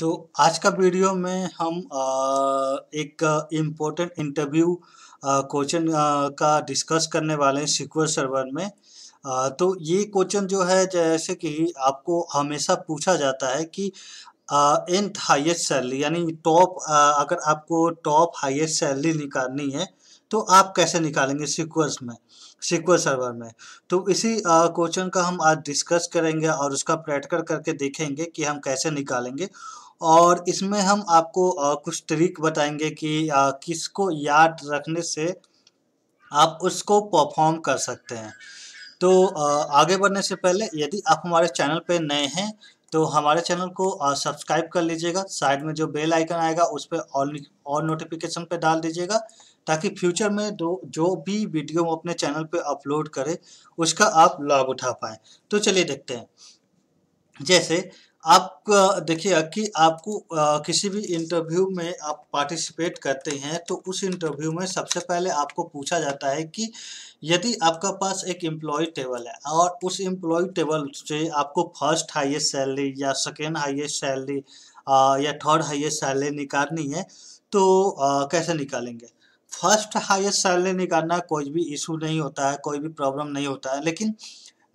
तो आज का वीडियो में हम एक इम्पोर्टेंट इंटरव्यू क्वेश्चन का डिस्कस करने वाले हैं सिक्वर सर्वर में तो ये क्वेश्चन जो है जैसे कि आपको हमेशा पूछा जाता है कि एंथ हाईएस्ट सैलरी यानी टॉप अगर आपको टॉप हाईएस्ट सैलरी निकालनी है तो आप कैसे निकालेंगे सिक्वर्स में सिक्वर सर्वर में तो इसी क्वेश्चन का हम आज डिस्कस करेंगे और उसका प्रैक्टिकल करके देखेंगे कि हम कैसे निकालेंगे और इसमें हम आपको कुछ ट्रिक बताएंगे कि किसको याद रखने से आप उसको परफॉर्म कर सकते हैं तो आगे बढ़ने से पहले यदि आप हमारे चैनल पर नए हैं तो हमारे चैनल को सब्सक्राइब कर लीजिएगा साइड में जो बेल आइकन आएगा उस पर ऑल और नोटिफिकेशन पे डाल दीजिएगा ताकि फ्यूचर में दो जो भी वीडियो हम अपने चैनल पे अपलोड करें उसका आप लाभ उठा पाएँ तो चलिए देखते हैं जैसे आप देखिए कि आपको किसी भी इंटरव्यू में आप पार्टिसिपेट करते हैं तो उस इंटरव्यू में सबसे पहले आपको पूछा जाता है कि यदि आपका पास एक एम्प्लॉय टेबल है और उस एम्प्लॉय टेबल से आपको फर्स्ट हाईएस्ट सैलरी या सेकेंड हाईएस्ट सैलरी या थर्ड हाईएस्ट सैलरी निकालनी है तो आ, कैसे निकालेंगे फर्स्ट हाईएस्ट सैलरी निकालना कोई भी इशू नहीं होता है कोई भी प्रॉब्लम नहीं होता है लेकिन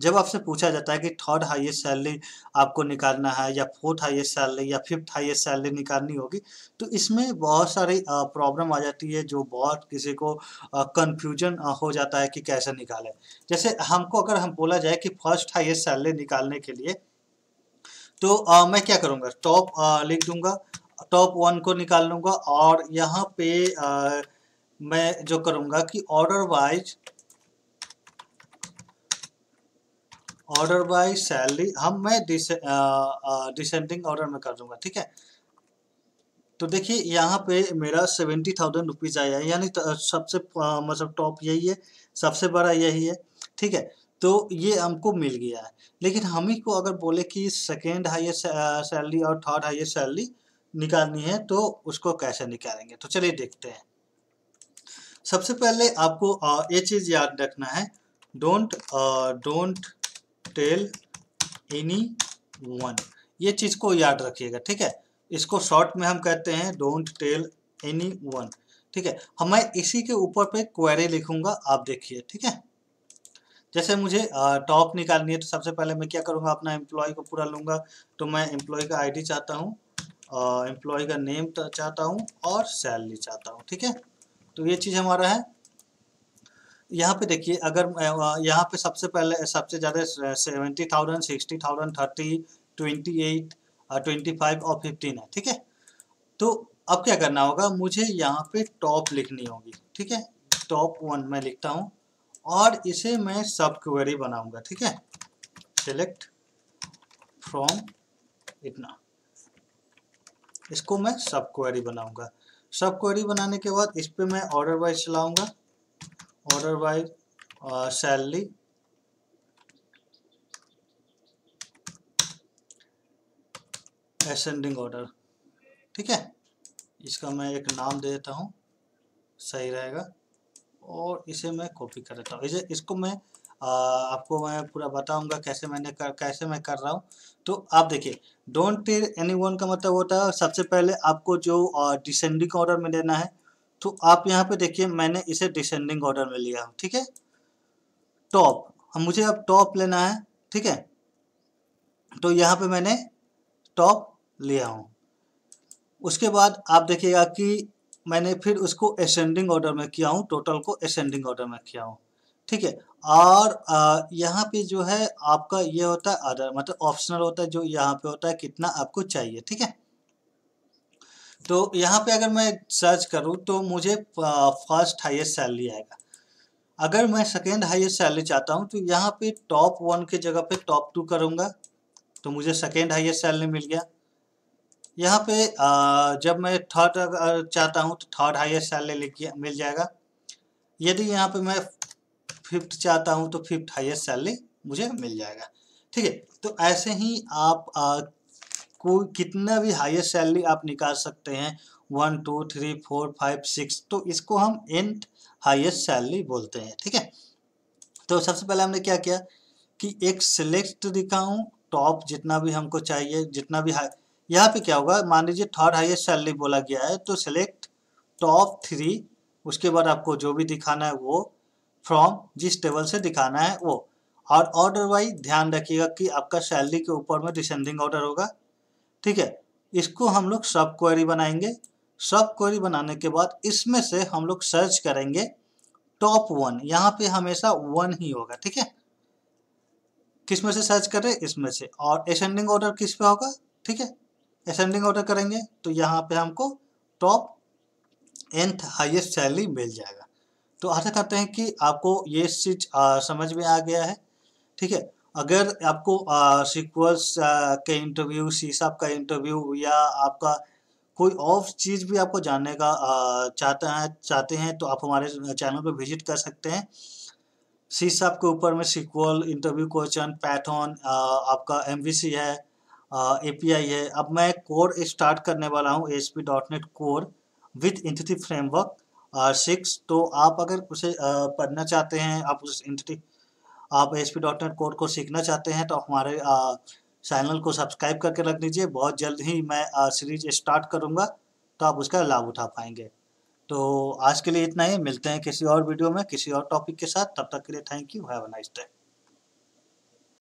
जब आपसे पूछा जाता है कि थर्ड हाईएस्ट सैलरी आपको निकालना है या फोर्थ हाईएस्ट सैलरी या फिफ्थ हाईएस्ट सैलरी निकालनी होगी तो इसमें बहुत सारी प्रॉब्लम आ जाती है जो बहुत किसी को कन्फ्यूजन हो जाता है कि कैसे निकाले जैसे हमको अगर हम बोला जाए कि फर्स्ट हाइएस्ट सैलरी निकालने के लिए तो आ, मैं क्या करूँगा टॉप लिख दूंगा टॉप वन को निकाल लूँगा और यहाँ पे आ, मैं जो करूँगा कि order wise order by salary हम मैं डिसेंडिंग ऑर्डर में कर दूंगा ठीक है तो देखिए यहाँ पे मेरा सेवेंटी थाउजेंड रुपीज़ आया है यानी सबसे मतलब टॉप यही है सबसे बड़ा यही है ठीक है तो ये हमको मिल गया है लेकिन हम ही को अगर बोले कि सेकेंड हाइस्ट सैलरी और थर्ड हाइस्ट सैलरी निकालनी है तो उसको कैसे निकालेंगे तो चलिए देखते हैं सबसे पहले आपको ये चीज़ याद रखना है don't don't tell anyone ये चीज़ को याद रखिएगा ठीक है इसको शॉर्ट में हम कहते हैं डोंट टेल एनी वन ठीक है मैं इसी के ऊपर पे क्वेरी लिखूंगा आप देखिए ठीक है जैसे मुझे टॉप निकालनी है तो सबसे पहले मैं क्या करूंगा अपना एम्प्लॉय को पूरा लूंगा तो मैं एम्प्लॉय का आईडी चाहता हूँ एम्प्लॉय का नेम चाहता हूँ और सैलरी चाहता हूँ ठीक है तो ये चीज़ हमारा है यहाँ पे देखिए अगर यहाँ पे सबसे पहले सबसे ज़्यादा seventy thousand sixty thousand thirty twenty eight twenty five और फिफ्टीन है ठीक है तो अब क्या करना होगा मुझे यहाँ पे टॉप लिखनी होगी ठीक है टॉप वन मैं लिखता हूँ और इसे मैं सब क्वेरी बनाऊंगा ठीक है सिलेक्ट फ्रॉम इतना इसको मैं सब क्वेरी बनाऊंगा सब क्वेरी बनाने के बाद इस पर मैं ऑर्डर वाइज चलाऊंगा order by salary ascending order ठीक है इसका मैं एक नाम दे देता हूँ सही रहेगा और इसे मैं कॉपी कर देता हूँ इसे इसको मैं आ, आपको मैं पूरा बताऊंगा कैसे मैंने कर कैसे मैं कर रहा हूँ तो आप देखिए डोंट टेल एनी वन का मतलब होता है सबसे पहले आपको जो डिसेंडिंग ऑर्डर में लेना है तो आप यहाँ पे देखिए मैंने इसे डिसेंडिंग ऑर्डर में लिया हूँ ठीक है टॉप हम मुझे अब टॉप लेना है ठीक है तो यहाँ पे मैंने टॉप लिया हूँ उसके बाद आप देखिएगा कि मैंने फिर उसको एसेंडिंग ऑर्डर में किया हूँ टोटल को एसेंडिंग ऑर्डर में किया हूँ ठीक है और यहाँ पे जो है आपका ये होता है अदर मतलब ऑप्शनल होता है जो यहाँ पे होता है कितना आपको चाहिए ठीक है तो यहाँ पे अगर मैं सर्च करूँ तो मुझे फर्स्ट हाईएस्ट सैलरी आएगा अगर मैं सेकेंड हाईएस्ट सैलरी चाहता हूँ तो यहाँ पे टॉप वन के जगह पे टॉप टू करूँगा तो मुझे सेकेंड हाईएस्ट सैलरी मिल गया यहाँ पे जब मैं थर्ड चाहता हूँ तो थर्ड हाईएस्ट सैलरी लिख मिल जाएगा यदि यहाँ पे मैं फिफ्थ चाहता हूँ तो फिफ्थ हाइएस्ट सैलरी मुझे मिल जाएगा ठीक है तो ऐसे ही आप कोई कितना भी हाईएस्ट सैलरी आप निकाल सकते हैं one two three four five six तो इसको हम एंड हाईएस्ट सैलरी बोलते हैं ठीक है तो सबसे पहले हमने क्या किया कि एक सिलेक्ट दिखाऊं टॉप जितना भी हमको चाहिए जितना भी हाई यहाँ पे क्या होगा मान लीजिए थर्ड हाईएस्ट सैलरी बोला गया है तो सिलेक्ट टॉप थ्री उसके बाद आपको जो भी दिखाना है वो फ्रॉम जिस टेबल से दिखाना है वो और ऑर्डर वाइज ध्यान रखिएगा कि आपका सैलरी के ऊपर में डिसेंडिंग ऑर्डर होगा ठीक है इसको हम लोग सब क्वेरी बनाएंगे सब क्वेरी बनाने के बाद इसमें से हम लोग सर्च करेंगे टॉप वन यहाँ पे हमेशा वन ही होगा ठीक है किस में से सर्च कर रहे इसमें से और असेंडिंग ऑर्डर किस पे होगा ठीक है असेंडिंग ऑर्डर करेंगे तो यहाँ पे हमको टॉप एंथ हाईएस्ट सैलरी मिल जाएगा तो आशा करते हैं कि आपको ये चीज समझ में आ गया है ठीक है अगर आपको सिक्वल्स के इंटरव्यू सीसाप का इंटरव्यू या आपका कोई और चीज़ भी आपको जानने का चाहता है चाहते हैं तो आप हमारे चैनल पर विजिट कर सकते हैं सी साहब के ऊपर में सिक्वल इंटरव्यू क्वेश्चन पैथन आपका एम है ए पी आई है अब मैं कोर स्टार्ट करने वाला हूँ S P dot net core with entity framework six तो आप अगर उसे पढ़ना चाहते हैं आप उस इंथी आप एस कोड को सीखना चाहते हैं तो हमारे चैनल को सब्सक्राइब करके रख लीजिए बहुत जल्द ही मैं सीरीज स्टार्ट करूँगा तो आप उसका लाभ उठा पाएंगे तो आज के लिए इतना ही मिलते हैं किसी और वीडियो में किसी और टॉपिक के साथ तब तक के लिए thank you have a nice day